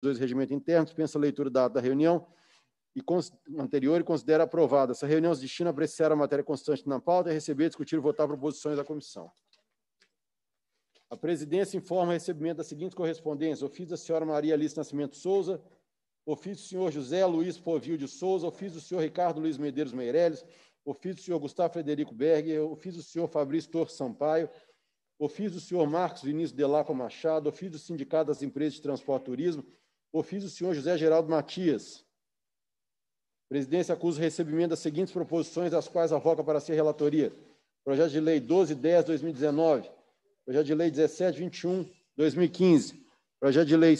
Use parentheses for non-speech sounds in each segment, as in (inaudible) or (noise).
dois regimentos internos, pensa a leitura da, da reunião e anterior e considera aprovada. Essa reunião se destina a apreciar a matéria constante na pauta e receber, discutir e votar proposições da comissão. A presidência informa o recebimento das seguintes correspondências: ofício da senhora Maria Alice Nascimento Souza, ofício do senhor José Luiz Povil de Souza, ofício do senhor Ricardo Luiz Medeiros Meirelles, ofício do senhor Gustavo Frederico Berger, ofício do senhor Fabrício Torres Sampaio, ofício do senhor Marcos Vinícius Delaco Machado, ofício do Sindicato das Empresas de Transporte e Turismo, ofício do senhor José Geraldo Matias. Presidência acusa o recebimento das seguintes proposições, das quais avoca para ser relatoria. Projeto de Lei 1210-2019. Projeto de Lei 1721-2015. Projeto de Lei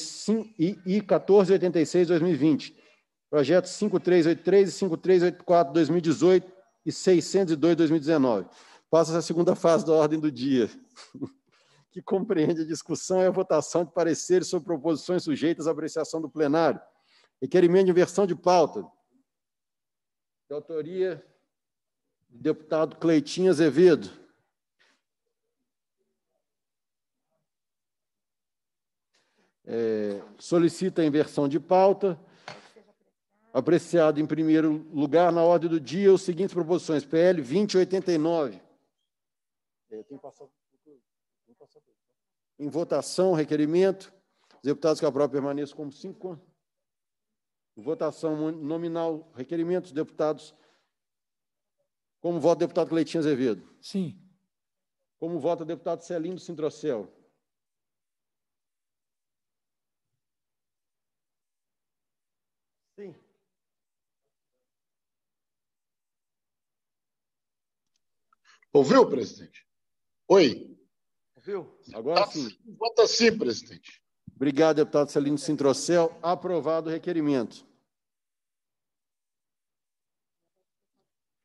I 1486 2020 Projeto 5.383 e 5384-2018 e 602-2019. Passa a segunda fase da ordem do dia. (laughs) que compreende a discussão e é a votação de pareceres sobre proposições sujeitas à apreciação do plenário. Requerimento de inversão de pauta, de autoria do deputado Cleitinho Azevedo. É, solicita a inversão de pauta. Apreciado em primeiro lugar, na ordem do dia, os seguintes proposições: PL 2089. É, tem passado em votação, requerimento. Os deputados que aprovam permaneçam como cinco. Votação nominal, requerimento Os deputados. Como vota o deputado Cleitinho Azevedo? Sim. Como vota o deputado Celindo Sintrocel? Sim. Ouviu, presidente? Oi. Viu? Agora tá sim. Vota sim, presidente. Obrigado, deputado Celino Sintrocel. Aprovado o requerimento.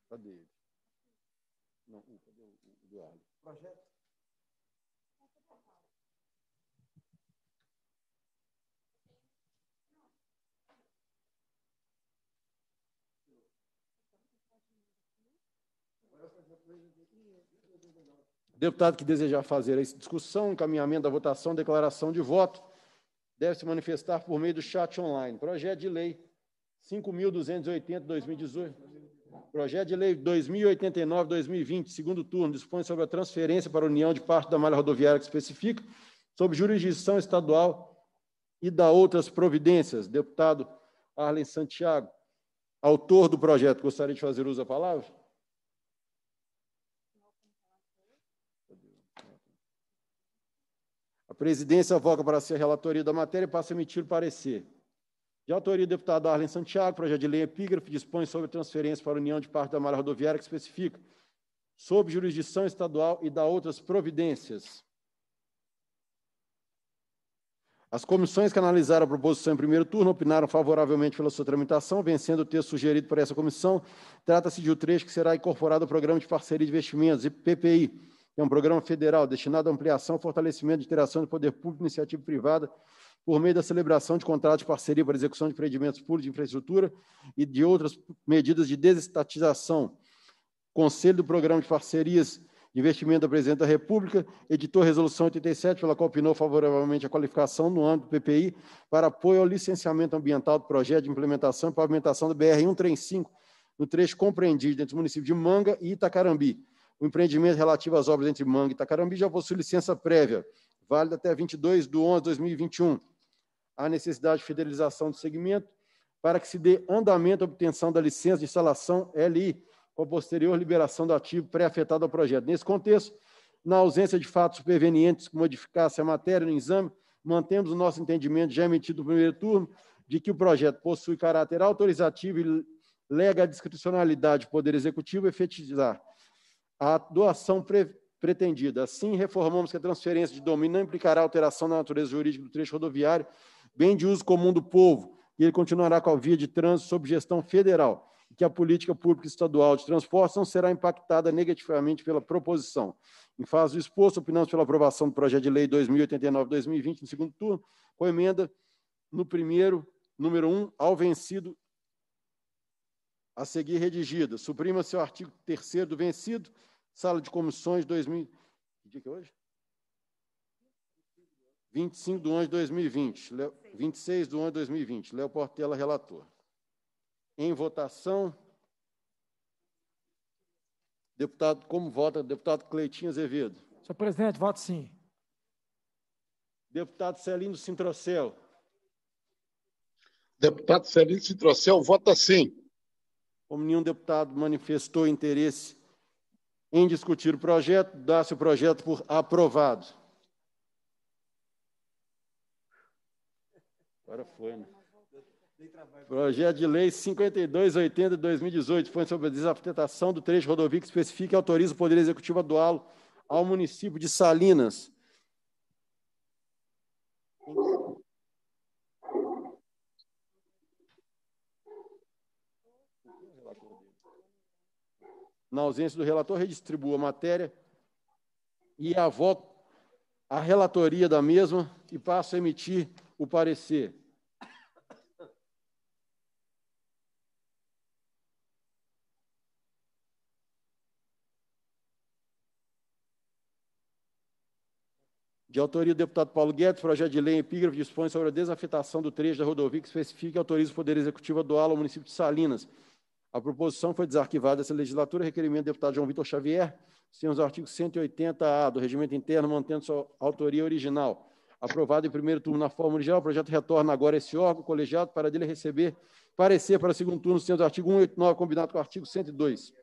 Cadê ele? Não, cadê o Thank you. Deputado que desejar fazer a discussão, encaminhamento da votação, declaração de voto, deve se manifestar por meio do chat online. Projeto de lei 5.280-2018. Projeto de lei 2089-2020, segundo turno, dispõe sobre a transferência para a União de parte da malha rodoviária que especifica, sob jurisdição estadual e da outras providências. Deputado Arlen Santiago, autor do projeto, gostaria de fazer uso da palavra? A presidência voca para ser relatoria da matéria e passa a emitir o parecer. De autoria do deputado Arlen Santiago, projeto de lei epígrafe dispõe sobre transferência para a União de parte da malha rodoviária que especifica sob jurisdição estadual e dá outras providências. As comissões que analisaram a proposição em primeiro turno opinaram favoravelmente pela sua tramitação, vencendo o texto sugerido por essa comissão. Trata-se de um trecho que será incorporado ao Programa de Parceria de Investimentos, PPI, é um programa federal destinado à ampliação, fortalecimento de interação do poder público e iniciativa privada por meio da celebração de contratos de parceria para execução de empreendimentos públicos de infraestrutura e de outras medidas de desestatização. Conselho do Programa de Parcerias de Investimento da Presidente da República editou a Resolução 87, pela qual opinou favoravelmente a qualificação no âmbito do PPI para apoio ao licenciamento ambiental do projeto de implementação e pavimentação da BR-135, no trecho compreendido entre os municípios de Manga e Itacarambi o empreendimento relativo às obras entre Manga e Itacarambi já possui licença prévia, válida até 22 de 11 de 2021. Há necessidade de federalização do segmento para que se dê andamento à obtenção da licença de instalação LI, com posterior liberação do ativo pré-afetado ao projeto. Nesse contexto, na ausência de fatos prevenientes que modificassem a matéria no exame, mantemos o nosso entendimento já emitido no primeiro turno de que o projeto possui caráter autorizativo e lega a discricionalidade do Poder Executivo efetizar a doação pre pretendida. Assim, reformamos que a transferência de domínio não implicará alteração na natureza jurídica do trecho rodoviário, bem de uso comum do povo, e ele continuará com a via de trânsito sob gestão federal, e que a política pública estadual de transporte não será impactada negativamente pela proposição. Em fase do exposto, opinamos pela aprovação do projeto de lei 2089-2020, no segundo turno, com emenda no primeiro, número 1, um, ao vencido a seguir, redigida. Suprima-se o artigo 3 do vencido. Sala de comissões 2000. Que dia que é hoje? 25 de 1 de 2020. 26 de 1 de 2020. Léo Portela, relator. Em votação. Deputado, como vota? Deputado Cleitinho Azevedo. Senhor presidente, voto sim. Deputado Celino Sintrocel. Deputado Celino Sintrocel, vota sim como nenhum deputado manifestou interesse em discutir o projeto, dá-se o projeto por aprovado. Agora foi, né? Projeto de Lei 5280 de 2018, foi sobre a desafetação do trecho rodoviário que especifica e autoriza o Poder Executivo a doá-lo ao município de Salinas, na ausência do relator, redistribua a matéria e avoco a relatoria da mesma e passo a emitir o parecer. De autoria do deputado Paulo Guedes, projeto de lei em epígrafe dispõe sobre a desafetação do trecho da rodovia que especifica e autoriza o Poder Executivo a doá-lo ao município de Salinas. A proposição foi desarquivada essa legislatura, requerimento do deputado João Vitor Xavier, temos o artigo 180-A do Regimento Interno, mantendo sua autoria original. Aprovado em primeiro turno na forma original, o projeto retorna agora a esse órgão colegiado para dele receber parecer para segundo turno, sendo o artigo 189 combinado com o artigo 102.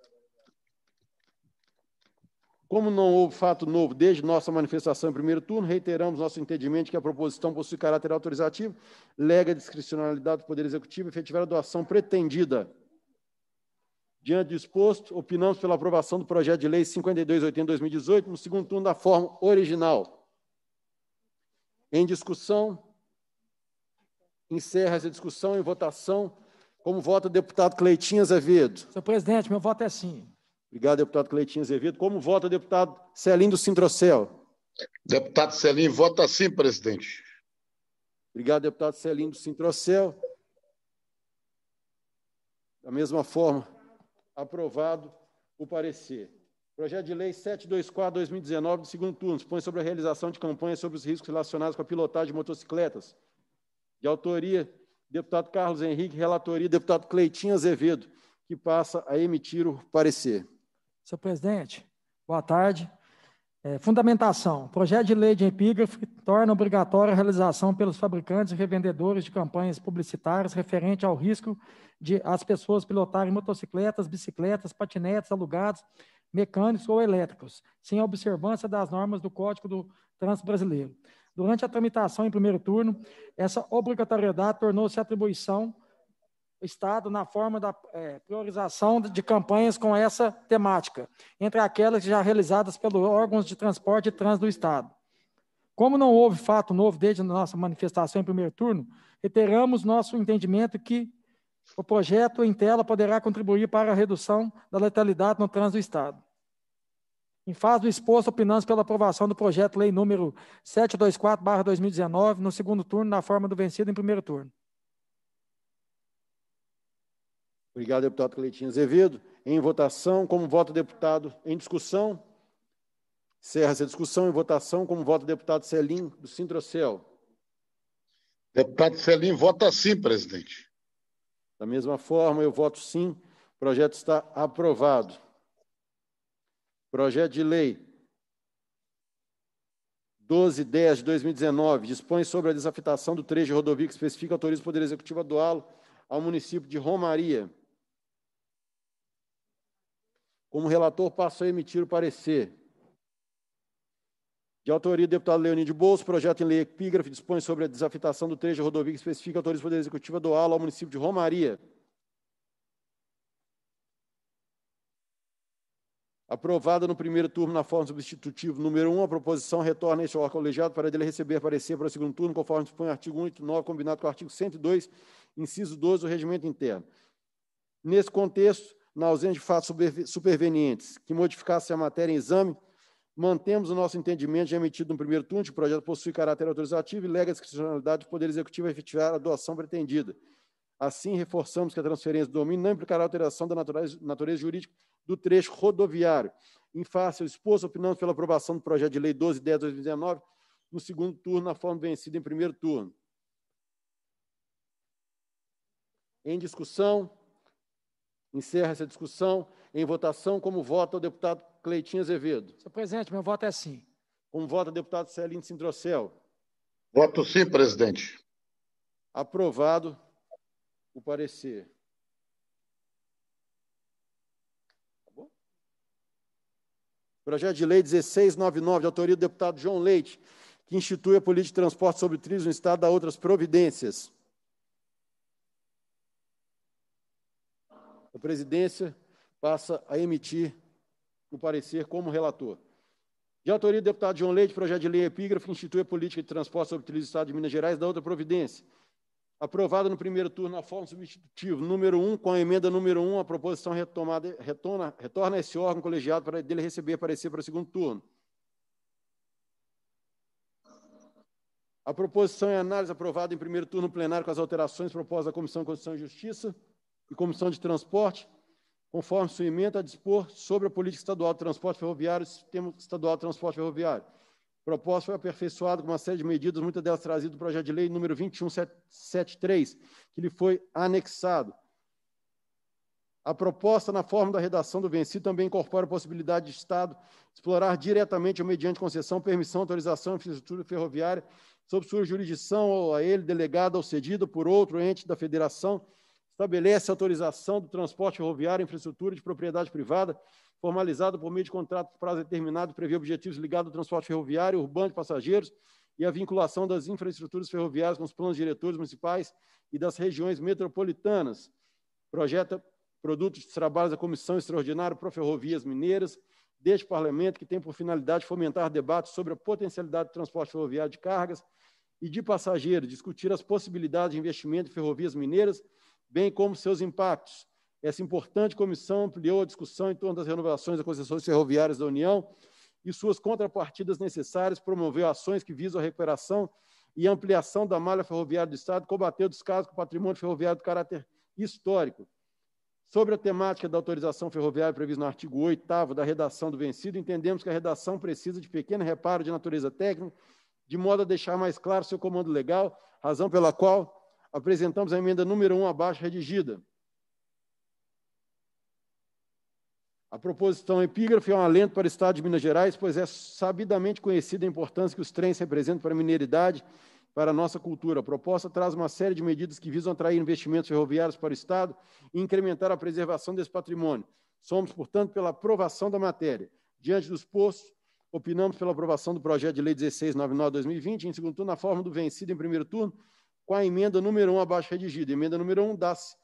Como não houve fato novo desde nossa manifestação em primeiro turno, reiteramos nosso entendimento que a proposição possui caráter autorizativo, lega a discricionalidade do Poder Executivo efetivar a doação pretendida Diante do exposto, opinamos pela aprovação do projeto de lei 5280-2018, no segundo turno da forma original. Em discussão, encerra essa discussão e votação. Como vota o deputado Cleitinho Azevedo? Senhor presidente, meu voto é sim. Obrigado, deputado Cleitinho Azevedo. Como vota o deputado Celim do Sintrocel? Deputado Celim, vota sim, presidente. Obrigado, deputado Celim do Sintrocel. Da mesma forma, aprovado o parecer. Projeto de Lei 724-2019, do segundo turno, dispõe sobre a realização de campanhas sobre os riscos relacionados com a pilotagem de motocicletas. De autoria, deputado Carlos Henrique, relatoria, deputado Cleitinho Azevedo, que passa a emitir o parecer. Senhor presidente, boa tarde. É, fundamentação. Projeto de lei de epígrafe torna obrigatória a realização pelos fabricantes e revendedores de campanhas publicitárias referente ao risco de as pessoas pilotarem motocicletas, bicicletas, patinetes alugados, mecânicos ou elétricos, sem a observância das normas do Código do Trânsito Brasileiro. Durante a tramitação em primeiro turno, essa obrigatoriedade tornou-se atribuição Estado na forma da é, priorização de campanhas com essa temática, entre aquelas já realizadas pelos órgãos de transporte e trânsito do Estado. Como não houve fato novo desde a nossa manifestação em primeiro turno, reiteramos nosso entendimento que o projeto em tela poderá contribuir para a redução da letalidade no trânsito do Estado. Em fase do exposto, opinamos pela aprovação do projeto-lei número 724-2019, no segundo turno, na forma do vencido em primeiro turno. Obrigado, deputado Cleitinho Azevedo. Em votação, como voto deputado em discussão. Encerra-se a discussão em votação, como voto deputado Celim do Sintrocel. Deputado Celim, vota sim, presidente. Da mesma forma, eu voto sim. O projeto está aprovado. Projeto de lei 1210 de 2019 dispõe sobre a desafetação do trecho de rodovia que especifica autoriza o Poder Executivo a doá-lo ao município de Romaria. Como relator, passo a emitir o parecer. De autoria do deputado de Bolso, projeto em lei epígrafe dispõe sobre a desafetação do trecho de rodovia que especifica autoriza o Poder Executivo ao município de Romaria. Aprovada no primeiro turno na forma substitutiva número 1, a proposição retorna este órgão colegiado para dele receber parecer para o segundo turno, conforme dispõe o artigo 189, combinado com o artigo 102, inciso 12 do Regimento Interno. Nesse contexto, na ausência de fatos supervenientes que modificassem a matéria em exame, mantemos o nosso entendimento já emitido no primeiro turno, de que o projeto possui caráter autorizativo e lega a discricionalidade do Poder Executivo a efetivar a doação pretendida. Assim, reforçamos que a transferência do domínio não implicará alteração da natureza, natureza jurídica do trecho rodoviário. Em face ao exposto, opinamos pela aprovação do projeto de lei 1210 2019, no segundo turno, na forma vencida em primeiro turno. Em discussão, Encerra essa discussão em votação, como vota o deputado Cleitinho Azevedo. Senhor presidente, meu voto é sim. Como vota o deputado Celine Sindrocel. Voto sim, presidente. Aprovado o parecer. Tá Projeto de Lei 1699, de autoria do deputado João Leite, que institui a política de transporte sobre trilhos no Estado da outras providências. a presidência passa a emitir o parecer como relator. De autoria do deputado João Leite, projeto de lei epígrafe institui a política de transporte sobre utiliza do Estado de Minas Gerais da outra providência. Aprovada no primeiro turno na forma substitutiva, número 1, um, com a emenda número 1, um, a proposição retomada, retorna, retorna a esse órgão colegiado para dele receber parecer para o segundo turno. A proposição em análise aprovada em primeiro turno plenário com as alterações propostas da Comissão de Constituição e Justiça e Comissão de Transporte, conforme sua emenda a dispor sobre a política estadual de transporte ferroviário e sistema estadual de transporte ferroviário. A proposta foi aperfeiçoada com uma série de medidas, muitas delas trazidas do projeto de lei número 2173, que lhe foi anexado. A proposta, na forma da redação do vencido, também incorpora a possibilidade de Estado explorar diretamente ou mediante concessão, permissão, autorização, infraestrutura ferroviária, sob sua jurisdição ou a ele delegada ou cedida por outro ente da federação, Estabelece autorização do transporte rodoviário, infraestrutura de propriedade privada, formalizado por meio de contrato por prazo determinado, prevê objetivos ligados ao transporte ferroviário, urbano de passageiros e a vinculação das infraestruturas ferroviárias com os planos diretores municipais e das regiões metropolitanas. Projeta produtos de trabalhos da Comissão Extraordinária para Ferrovias Mineiras, deste parlamento, que tem por finalidade fomentar debates sobre a potencialidade do transporte ferroviário de cargas e de passageiros, discutir as possibilidades de investimento em ferrovias mineiras bem como seus impactos. Essa importante comissão ampliou a discussão em torno das renovações das concessões ferroviárias da União e suas contrapartidas necessárias, promoveu ações que visam a recuperação e ampliação da malha ferroviária do Estado, combateu casos com patrimônio ferroviário de caráter histórico. Sobre a temática da autorização ferroviária prevista no artigo 8 da redação do vencido, entendemos que a redação precisa de pequeno reparo de natureza técnica, de modo a deixar mais claro seu comando legal, razão pela qual apresentamos a emenda número 1 abaixo redigida. A proposição epígrafe é um alento para o Estado de Minas Gerais, pois é sabidamente conhecida a importância que os trens representam para a mineridade, para a nossa cultura. A proposta traz uma série de medidas que visam atrair investimentos ferroviários para o Estado e incrementar a preservação desse patrimônio. Somos, portanto, pela aprovação da matéria. Diante dos postos, opinamos pela aprovação do projeto de lei 1699-2020, em segundo turno, na forma do vencido em primeiro turno, com a emenda número 1 abaixo redigida. Emenda número 1 dá-se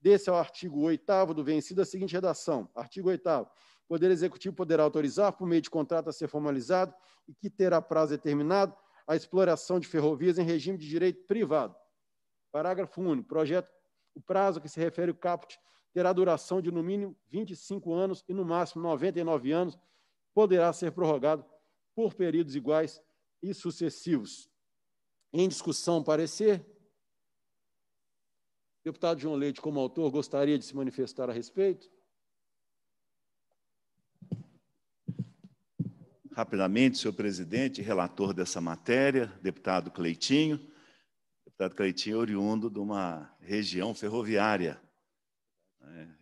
desse ao artigo 8 do vencido a seguinte redação. Artigo 8 O Poder Executivo poderá autorizar, por meio de contrato a ser formalizado e que terá prazo determinado, a exploração de ferrovias em regime de direito privado. Parágrafo único. Projeto, o prazo que se refere o caput terá duração de no mínimo 25 anos e no máximo 99 anos, poderá ser prorrogado por períodos iguais e sucessivos. Em discussão, parecer Deputado João Leite, como autor, gostaria de se manifestar a respeito? Rapidamente, senhor presidente, relator dessa matéria, deputado Cleitinho. Deputado Cleitinho é oriundo de uma região ferroviária, né,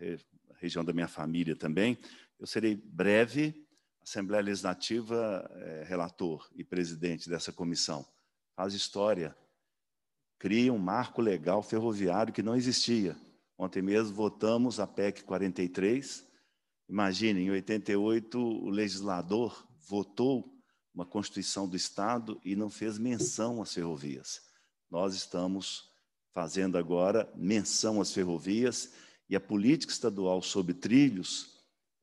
região da minha família também. Eu serei breve, Assembleia Legislativa, é, relator e presidente dessa comissão. Faz história cria um marco legal ferroviário que não existia. Ontem mesmo votamos a PEC 43. Imagine, em 88, o legislador votou uma Constituição do Estado e não fez menção às ferrovias. Nós estamos fazendo agora menção às ferrovias e a política estadual sobre trilhos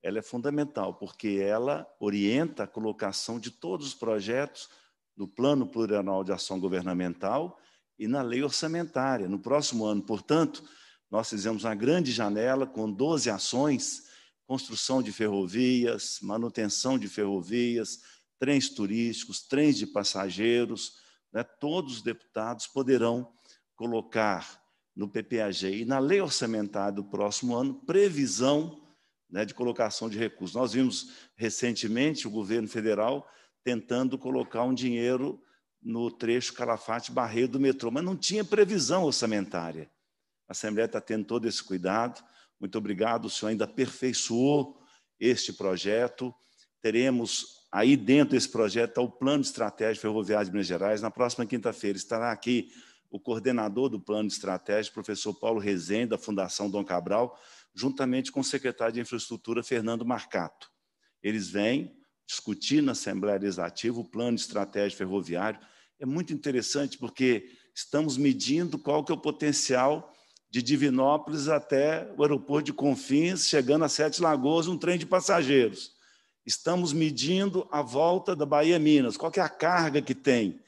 ela é fundamental, porque ela orienta a colocação de todos os projetos no Plano Plurianual de Ação Governamental e na lei orçamentária. No próximo ano, portanto, nós fizemos uma grande janela com 12 ações: construção de ferrovias, manutenção de ferrovias, trens turísticos, trens de passageiros. Né? Todos os deputados poderão colocar no PPAG e na lei orçamentária do próximo ano previsão né, de colocação de recursos. Nós vimos recentemente o governo federal tentando colocar um dinheiro no trecho Calafate-Barreiro do metrô, mas não tinha previsão orçamentária. A Assembleia está tendo todo esse cuidado. Muito obrigado, o senhor ainda aperfeiçoou este projeto. Teremos aí dentro desse projeto tá o Plano estratégico ferroviário de Minas Gerais. Na próxima quinta-feira estará aqui o coordenador do Plano estratégico, professor Paulo Rezende, da Fundação Dom Cabral, juntamente com o secretário de Infraestrutura, Fernando Marcato. Eles vêm discutir na Assembleia Legislativa o plano de estratégia ferroviário. É muito interessante porque estamos medindo qual que é o potencial de Divinópolis até o aeroporto de Confins, chegando a Sete Lagoas, um trem de passageiros. Estamos medindo a volta da Bahia Minas, qual que é a carga que tem.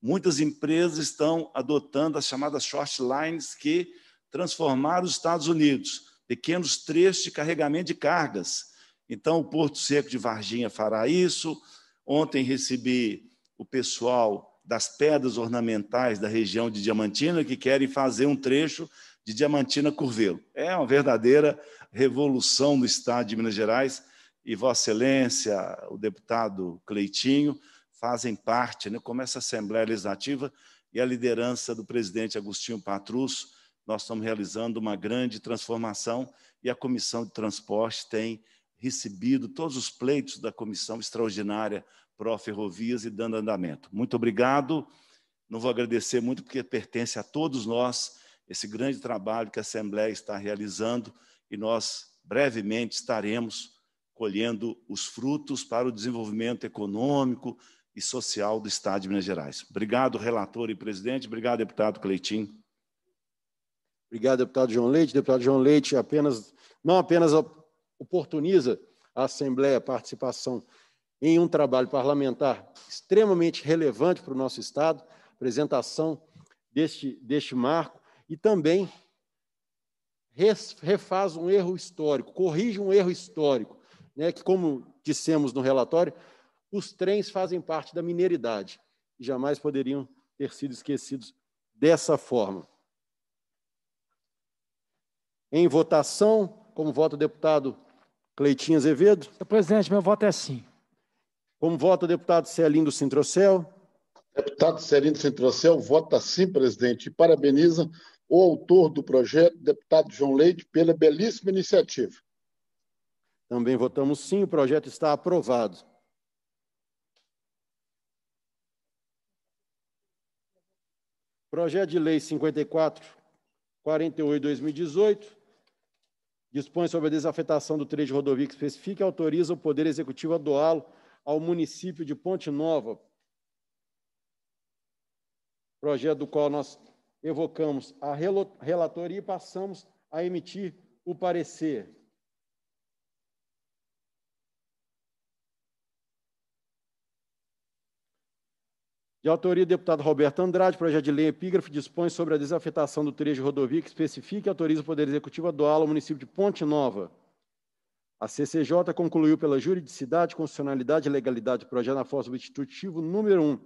Muitas empresas estão adotando as chamadas short lines que transformaram os Estados Unidos, pequenos trechos de carregamento de cargas. Então, o Porto Seco de Varginha fará isso. Ontem recebi o pessoal das pedras ornamentais da região de Diamantina que querem fazer um trecho de Diamantina Curvelo. É uma verdadeira revolução no estado de Minas Gerais e Vossa Excelência, o deputado Cleitinho, fazem parte, né? como essa Assembleia Legislativa e a liderança do presidente Agostinho Patrus, nós estamos realizando uma grande transformação e a Comissão de Transporte tem recebido todos os pleitos da comissão extraordinária pró-ferrovias e dando andamento. Muito obrigado. Não vou agradecer muito, porque pertence a todos nós esse grande trabalho que a Assembleia está realizando e nós brevemente estaremos colhendo os frutos para o desenvolvimento econômico e social do Estado de Minas Gerais. Obrigado, relator e presidente. Obrigado, deputado Cleitinho. Obrigado, deputado João Leite. Deputado João Leite, apenas, não apenas oportuniza a Assembleia a participação em um trabalho parlamentar extremamente relevante para o nosso Estado, apresentação deste, deste marco, e também refaz um erro histórico, corrige um erro histórico, né, que, como dissemos no relatório, os trens fazem parte da mineridade e jamais poderiam ter sido esquecidos dessa forma. Em votação, como voto o deputado Cleitinho Azevedo. Senhor presidente, meu voto é sim. Como vota o deputado Celindo Centrocel? Deputado Celindo Centrocel, vota sim, presidente, e parabeniza o autor do projeto, deputado João Leite, pela belíssima iniciativa. Também votamos sim, o projeto está aprovado. Projeto de Lei 54, 48, 2018, dispõe sobre a desafetação do trecho de rodovia que especifica e autoriza o Poder Executivo a doá-lo ao município de Ponte Nova. Projeto do qual nós evocamos a relatoria e passamos a emitir o parecer. de autoria do deputado Roberto Andrade, projeto de lei epígrafe dispõe sobre a desafetação do trecho de rodovia que especifica e autoriza o Poder Executivo a doá-lo ao município de Ponte Nova. A CCJ concluiu pela juridicidade, constitucionalidade e legalidade do projeto na forma substitutivo número 1.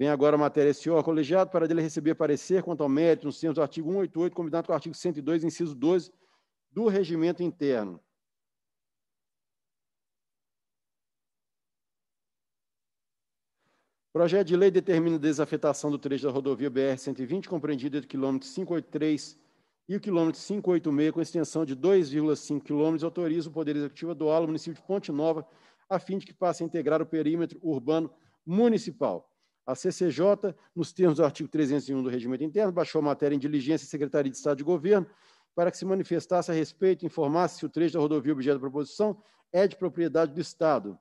Vem agora a matéria ao colegiado para dele receber parecer quanto ao mérito nos termos do artigo 188, combinado com o artigo 102, inciso 12 do regimento interno. Projeto de lei determina a desafetação do trecho da rodovia BR-120, compreendido entre o quilômetro 583 e o quilômetro 586, com extensão de 2,5 quilômetros, autoriza o Poder Executivo a doar ao município de Ponte Nova, a fim de que passe a integrar o perímetro urbano municipal. A CCJ, nos termos do artigo 301 do Regimento Interno, baixou a matéria em diligência à Secretaria de Estado de Governo para que se manifestasse a respeito e informasse se o trecho da rodovia objeto da proposição é de propriedade do Estado.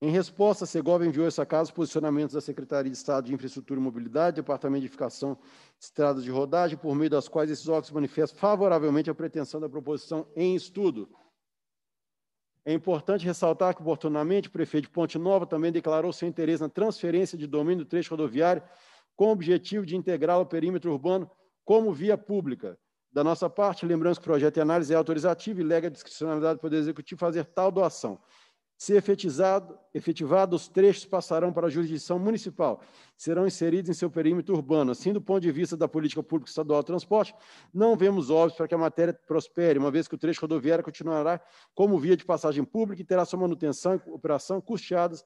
Em resposta, a Segovia enviou essa casa os posicionamentos da Secretaria de Estado de Infraestrutura e Mobilidade, Departamento de Edificação de Estradas de Rodagem, por meio das quais esses órgãos manifestam favoravelmente a pretensão da proposição em estudo. É importante ressaltar que, oportunamente, o prefeito de Ponte Nova também declarou seu interesse na transferência de domínio do trecho rodoviário com o objetivo de integrá-lo ao perímetro urbano como via pública. Da nossa parte, lembramos que o projeto de análise é autorizativo e lega a discricionalidade do Poder Executivo fazer tal doação. Se efetivados, trechos passarão para a jurisdição municipal, serão inseridos em seu perímetro urbano. Assim, do ponto de vista da política pública estadual de transporte, não vemos óbvios para que a matéria prospere, uma vez que o trecho rodoviário continuará como via de passagem pública e terá sua manutenção e operação custeadas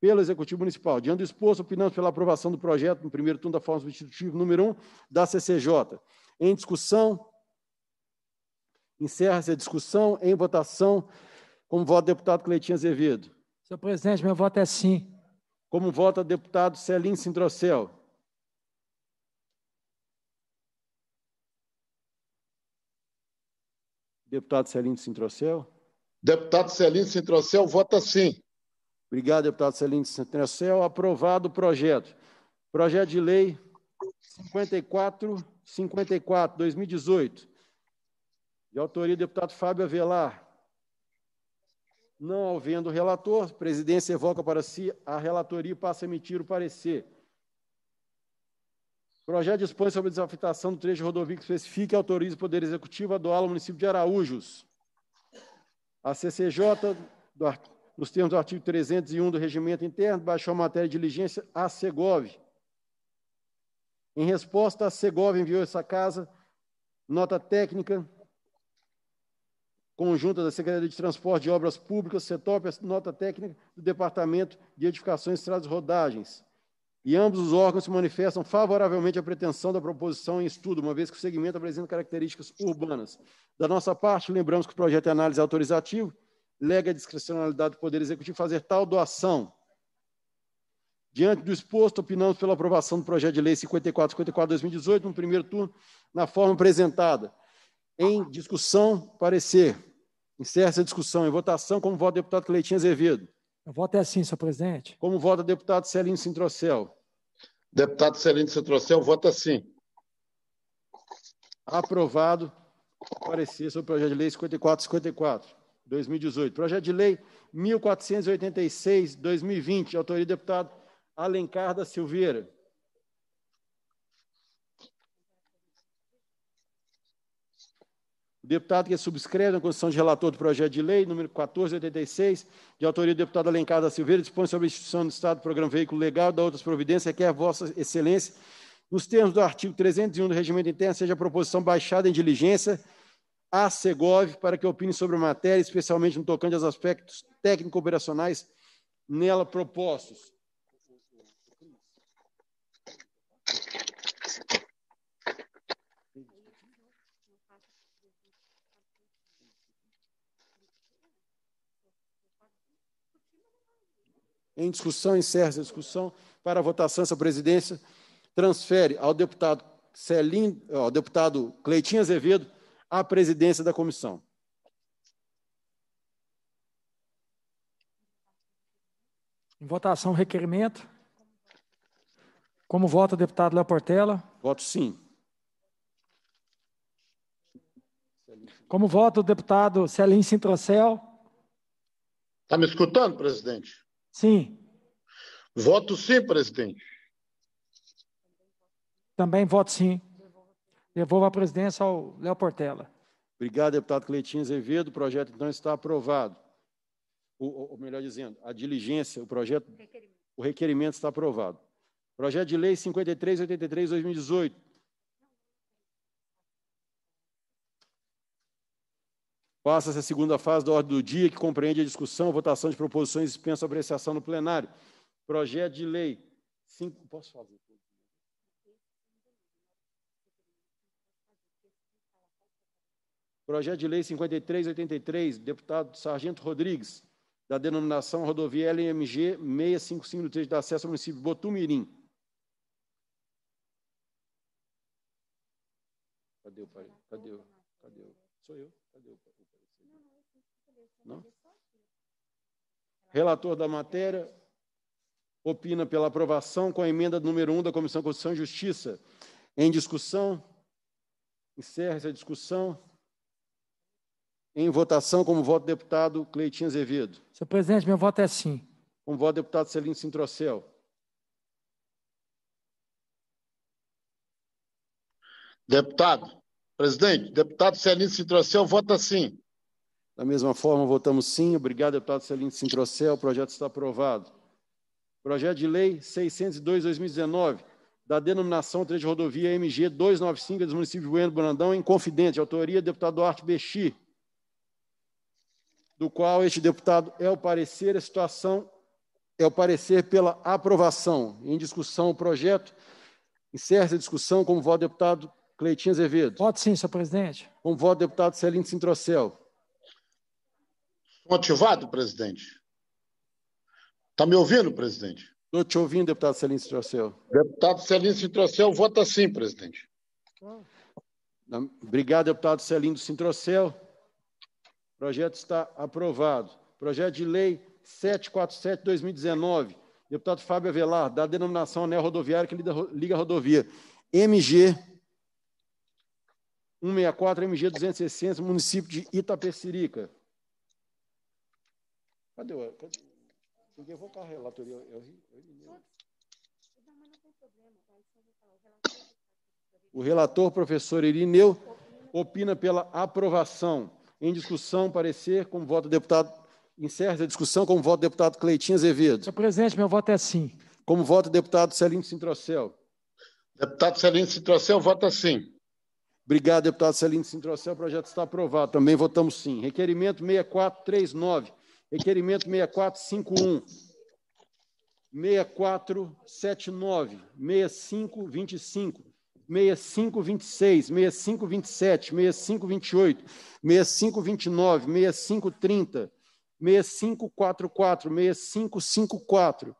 pelo Executivo Municipal. Diante do exposto, opinamos pela aprovação do projeto no primeiro turno da forma substitutiva número 1 da CCJ. Em discussão, encerra-se a discussão. Em votação, como vota o deputado Cleitinho Azevedo? Senhor presidente, meu voto é sim. Como vota o deputado Celim Sindrocel? Deputado Celim Sintrocel? Deputado Celim Sintrocel, vota sim. Obrigado, deputado Celim Sintrocel. Aprovado o projeto. Projeto de lei 54 54, 2018. De autoria do deputado Fábio Avelar. Não havendo relator, a presidência evoca para si a relatoria e passa a emitir o parecer. O projeto dispõe sobre a desafetação do trecho rodoviário que especifica e autoriza o Poder Executivo a doá-lo ao município de Araújos. A CCJ, do, nos termos do artigo 301 do Regimento Interno, baixou a matéria de diligência à Segov. Em resposta, a Segov enviou essa casa nota técnica conjunta da Secretaria de Transporte e Obras Públicas, CETOP, a nota técnica do Departamento de Edificações, Estradas e Rodagens. E ambos os órgãos se manifestam favoravelmente à pretensão da proposição em estudo, uma vez que o segmento apresenta características urbanas. Da nossa parte, lembramos que o projeto de análise autorizativo lega a discricionalidade do Poder Executivo fazer tal doação. Diante do exposto, opinamos pela aprovação do projeto de lei 5454-2018, no primeiro turno, na forma apresentada. Em discussão, parecer. Encerra essa discussão. Em votação, como vota o deputado Cleitinho Azevedo? O voto é assim, senhor presidente. Como vota o deputado Celino Sintrocel? Deputado Celino Sintrocel, vota sim. Aprovado parecer sobre o projeto de lei 5454, 2018. Projeto de lei 1486, 2020, autoria do deputado Alencar da Silveira. O deputado que subscreve a condição de relator do projeto de lei número 1486, de autoria do deputado Alencar da Silveira, dispõe sobre a instituição do Estado do Programa Veículo Legal da outras providências, requer Vossa Excelência, nos termos do artigo 301 do Regimento Interno, seja a proposição baixada em diligência à Segov para que opine sobre a matéria, especialmente no tocante aos aspectos técnico-operacionais nela propostos. em discussão, encerra essa discussão para a votação essa presidência transfere ao deputado Celin, ao deputado Cleitinho Azevedo a presidência da comissão. Em votação, requerimento. Como vota o deputado Léo Portela? Voto sim. Como vota o deputado Celim Sintrocel? Está me escutando, presidente? Sim. Voto sim, presidente. Também voto sim. Devolvo a presidência ao Léo Portela. Obrigado, deputado Cleitinho Azevedo. O projeto, então, está aprovado. Ou, ou melhor dizendo, a diligência, o projeto, requerimento. o requerimento está aprovado. Projeto de Lei 5383-2018, Passa-se a segunda fase da ordem do dia, que compreende a discussão, votação de proposições e dispensa apreciação no plenário. Projeto de lei. Cinco, posso fazer? Projeto de lei 5383, deputado Sargento Rodrigues, da denominação rodovia LMG 655 do trecho de acesso ao município de Botumirim. Cadê o? Cadê o? Cadê o? Sou eu. Não? Relator da matéria opina pela aprovação com a emenda número 1 da Comissão Constituição e Justiça. Em discussão? Encerra essa discussão. Em votação, como voto deputado Cleitinho Azevedo. Senhor presidente, meu voto é sim. Como voto deputado Celino Sintrocel. Deputado. Presidente, deputado Celino Sintrocel vota sim. Da mesma forma, votamos sim. Obrigado, deputado Celino Sintrocel. O projeto está aprovado. Projeto de Lei 602-2019, da denominação 3 de rodovia MG 295 dos municípios de Bueno Brandão, em confidente, autoria deputado Duarte Bexi, do qual este deputado é o parecer, a situação é o parecer pela aprovação. Em discussão, o projeto encerra a discussão, como voto deputado Cleitinho Azevedo. Voto sim, senhor presidente. Como voto deputado Celino Sintrocel. Motivado, presidente? Está me ouvindo, presidente? Estou te ouvindo, deputado Celício Trocel. Deputado Celício Trocel, vota sim, presidente. Obrigado, deputado Celício Sintrocel. O projeto está aprovado. Projeto de lei 747-2019. Deputado Fábio Avelar, da denominação anel rodoviária que liga a rodovia. MG 164, MG 260, município de Itapecerica. Cadê o. Cadê? Porque eu vou com a relatoria. Eu, eu, eu, o relator, professor Irineu, opina pela aprovação. Em discussão, parecer com voto do deputado. Encerra a discussão com voto deputado Cleitinho Azevedo. Senhor presidente, meu voto é sim. Como voto deputado Celino Sintrocel. Deputado Celino Sintrocel, vota sim. Obrigado, deputado Celino Sintrocel. O projeto está aprovado. Também votamos sim. Requerimento 6439 Requerimento 6451, 6479, 6525, 6526, 6527, 6528, 6529, 6530, 6544, 6554,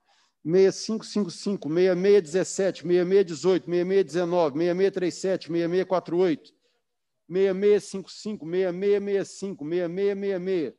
6555, 6617, 6618, 6619, 6637, 6648, 6655, 6665, 6666,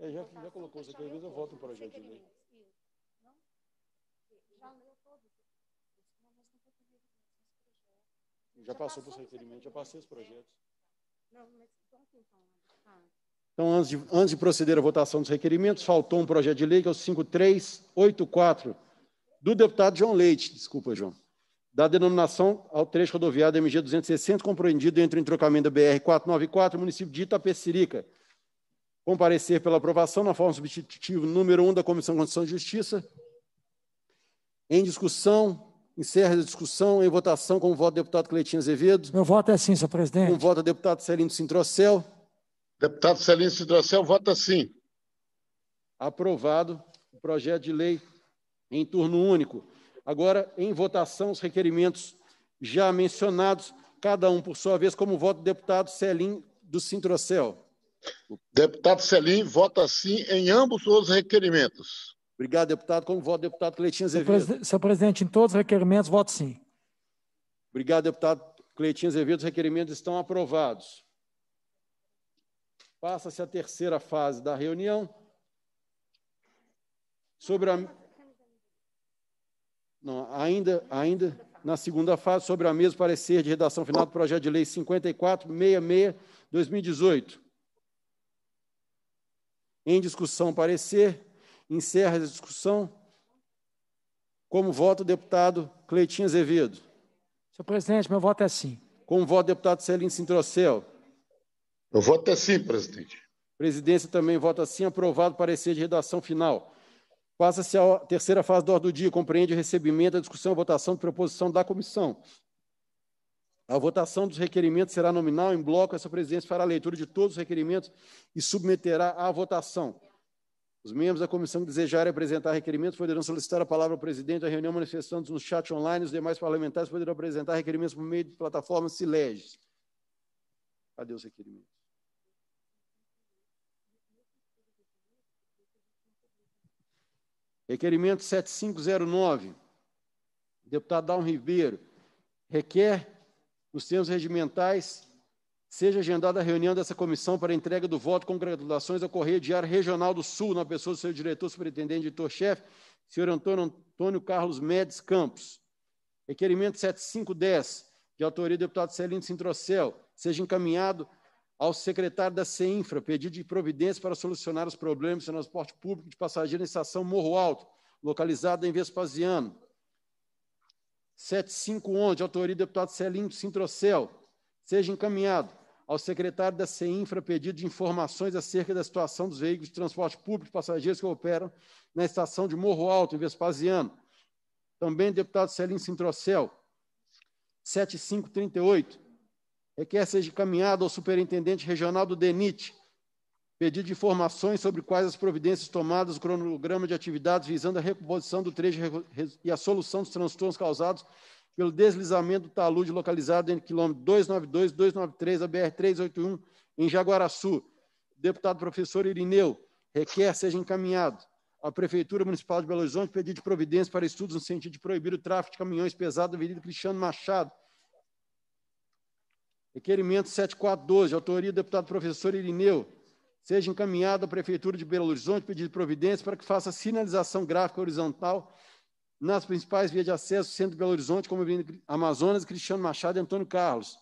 É, já, já colocou isso aqui, às vezes eu volto para o projeto ler. É né? Já passou para os passou por requerimento, já passei os é? projetos. Assim, então? Ah. então, antes de, antes de proceder à votação dos requerimentos, faltou um projeto de lei, que é o 5384, do deputado João Leite, desculpa, João, da denominação ao trecho rodoviário da MG 260, compreendido entre o entrocamento da BR 494 e o município de Itapecerica, comparecer pela aprovação na forma substitutiva número 1 da Comissão de Constituição e Justiça. Em discussão, encerra a discussão. Em votação, com o voto do deputado Cleitinho Azevedo. Meu voto é sim, senhor presidente. Com o voto do deputado Celino Sintrocel. Deputado Celino Sintrocel, vota sim. Aprovado o projeto de lei em turno único. Agora, em votação, os requerimentos já mencionados, cada um por sua vez, como voto do deputado Celim do Sintrocel. Deputado Selim vota sim em ambos os requerimentos. Obrigado, deputado. Como vota o deputado Cleitinho Azevedo? Senhor, senhor presidente, em todos os requerimentos, voto sim. Obrigado, deputado Cleitinho Azevedo. Os requerimentos estão aprovados. Passa-se a terceira fase da reunião. Sobre a. Não, ainda, ainda na segunda fase, sobre a mesa parecer de redação final do projeto de lei 5466-2018. Em discussão, parecer. Encerra a discussão. Como voto, deputado Cleitinho Azevedo. Senhor presidente, meu voto é sim. Como voto, deputado Celinho Sintrocel. Eu voto é sim, presidente. Presidência também vota é sim. Aprovado parecer de redação final. Passa-se a terceira fase da ordem do dia. Compreende o recebimento, a discussão e votação de proposição da comissão a votação dos requerimentos será nominal em bloco. Essa presidência fará a leitura de todos os requerimentos e submeterá à votação. Os membros da comissão que desejarem apresentar requerimentos poderão solicitar a palavra ao presidente da reunião manifestando-se no chat online. Os demais parlamentares poderão apresentar requerimentos por meio de plataforma Sileges. Cadê os requerimentos? Requerimento 7509, deputado Dalmo Ribeiro, requer nos termos regimentais, seja agendada a reunião dessa comissão para entrega do voto com congratulações ao Correio Diário Regional do Sul, na pessoa do seu diretor, superintendente, editor-chefe, senhor Antônio, Antônio Carlos Medes Campos. Requerimento 7510, de autoria do deputado Celino Sintrocel, seja encaminhado ao secretário da CEINFRA, pedido de providência para solucionar os problemas do transporte público de passageiros na estação Morro Alto, localizada em Vespasiano. 7511, de autoria do deputado Celinho Sintrocel, seja encaminhado ao secretário da CEINFRA pedido de informações acerca da situação dos veículos de transporte público de passageiros que operam na estação de Morro Alto, em Vespasiano. Também deputado Celinho Sintrocel, 7538, requer é seja encaminhado ao superintendente regional do DENIT pedido informações sobre quais as providências tomadas, o cronograma de atividades visando a recomposição do trecho e a solução dos transtornos causados pelo deslizamento do talude localizado entre quilômetro 292 293 da BR 381 em Jaguaraçu. deputado professor Irineu requer seja encaminhado à Prefeitura Municipal de Belo Horizonte pedido de providência para estudos no sentido de proibir o tráfego de caminhões pesados na Avenida Cristiano Machado, Requerimento 7412, autoria do deputado professor Irineu, seja encaminhado à Prefeitura de Belo Horizonte pedido providência para que faça sinalização gráfica horizontal nas principais vias de acesso, centro de Belo Horizonte, como Avenida Amazonas, Cristiano Machado e Antônio Carlos.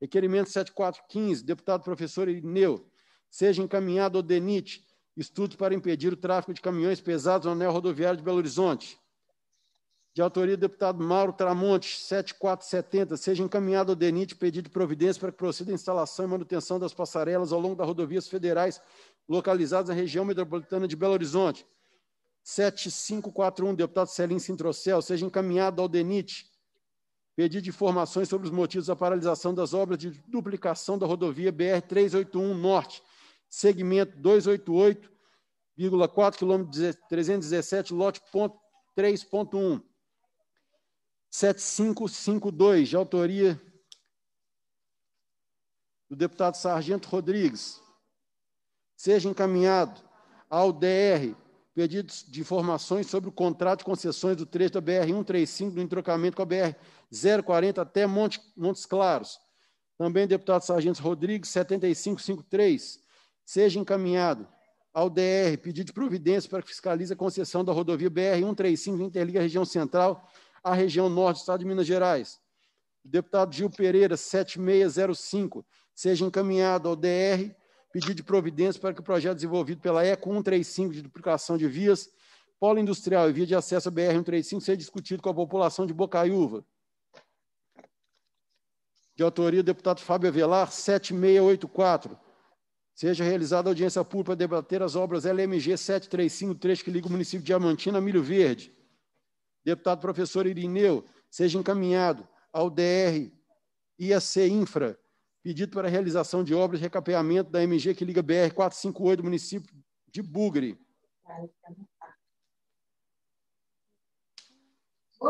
Requerimento 7415, deputado professor Ineu, seja encaminhado ao DENIT, estudo para impedir o tráfego de caminhões pesados no anel rodoviário de Belo Horizonte de autoria do deputado Mauro Tramontes, 7470, seja encaminhado ao DENIT pedido de providência para que proceda a instalação e manutenção das passarelas ao longo das rodovias federais localizadas na região metropolitana de Belo Horizonte. 7541, deputado Celim Sintrocel, seja encaminhado ao DENIT pedido de informações sobre os motivos da paralisação das obras de duplicação da rodovia BR-381 Norte, segmento 288,4 km 317, lote 3.1 7552, de autoria do deputado Sargento Rodrigues, seja encaminhado ao DR pedidos de informações sobre o contrato de concessões do trecho da BR-135 do entrocamento com a BR-040 até Monte, Montes Claros. Também deputado Sargento Rodrigues, 7553, seja encaminhado ao DR pedido de providência para que fiscalize a concessão da rodovia BR-135 Interliga Região Central a região norte do estado de Minas Gerais. deputado Gil Pereira, 7605, seja encaminhado ao DR pedido de providência para que o projeto desenvolvido pela ECO 135 de duplicação de vias, polo industrial e via de acesso à BR 135 seja discutido com a população de Bocaiúva. De autoria deputado Fábio Avelar, 7684. Seja realizada audiência pública para debater as obras LMG 735, trecho que liga o município de Diamantina a Milho Verde deputado professor Irineu, seja encaminhado ao DR IAC Infra, pedido para a realização de obras de recapeamento da MG que liga BR 458, município de Bugre.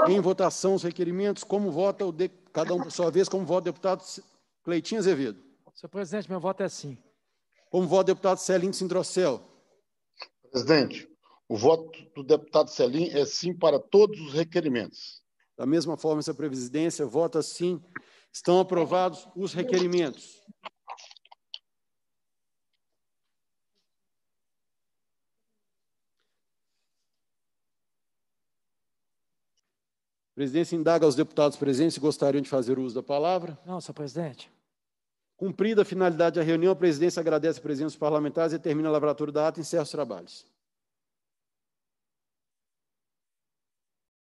Em votação os requerimentos, como vota o de... cada um por sua vez, como vota o deputado Cleitinho Azevedo? Senhor presidente, meu voto é sim. Como vota o deputado Celinho Sindrocel? Presidente, o voto do deputado Selim é sim para todos os requerimentos. Da mesma forma, essa presidência vota sim. Estão aprovados os requerimentos. A presidência indaga aos deputados presentes se gostariam de fazer uso da palavra. Não, senhor presidente. Cumprida a finalidade da reunião, a presidência agradece a presença dos parlamentares e termina a lavratura da ata e encerra os trabalhos.